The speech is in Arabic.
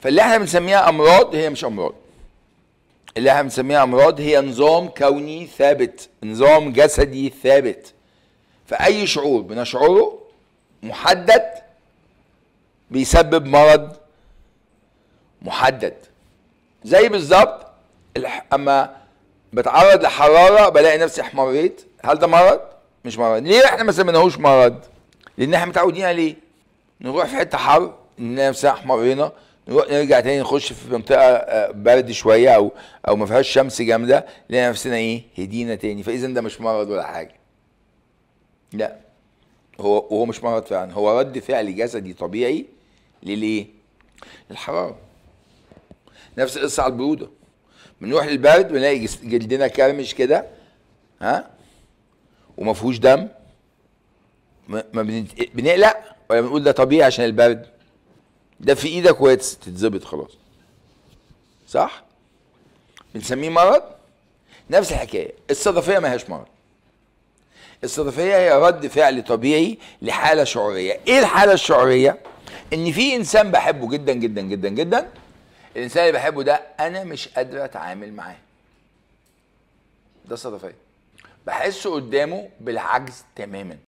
فاللي احنا بنسميها امراض هي مش امراض اللي احنا بنسميها امراض هي نظام كوني ثابت نظام جسدي ثابت فاي شعور بنشعره محدد بيسبب مرض محدد زي بالظبط اما بتعرض لحراره بلاقي نفسي احمريت هل ده مرض مش مرض ليه احنا ما سميناهوش مرض لان احنا متعودين عليه نروح في حته حر نلاقي نفسنا احمرينا نرجع تاني نخش في منطقه آه، برد شويه او او ما فيهاش شمس جامده نلاقي نفسنا ايه هدينا تاني فاذا ده مش مرض ولا حاجه لا هو وهو مش مرض فعلا هو رد فعل جسدي طبيعي للايه للحراره نفس القصه على البروده بنروح للبرد بنلاقي جلدنا كرمش كده ها وما فيهوش دم ما بنقلق ولا بنقول ده طبيعي عشان البرد ده في ايدك وهي تتظبط خلاص صح بنسميه مرض نفس الحكايه الصدفيه ما هياش مرض الصدفيه هي رد فعل طبيعي لحاله شعوريه ايه الحاله الشعوريه ان في انسان بحبه جدا جدا جدا جدا الانسان اللي بحبه ده انا مش قادره اتعامل معاه ده صدفيه بحسه قدامه بالعجز تماما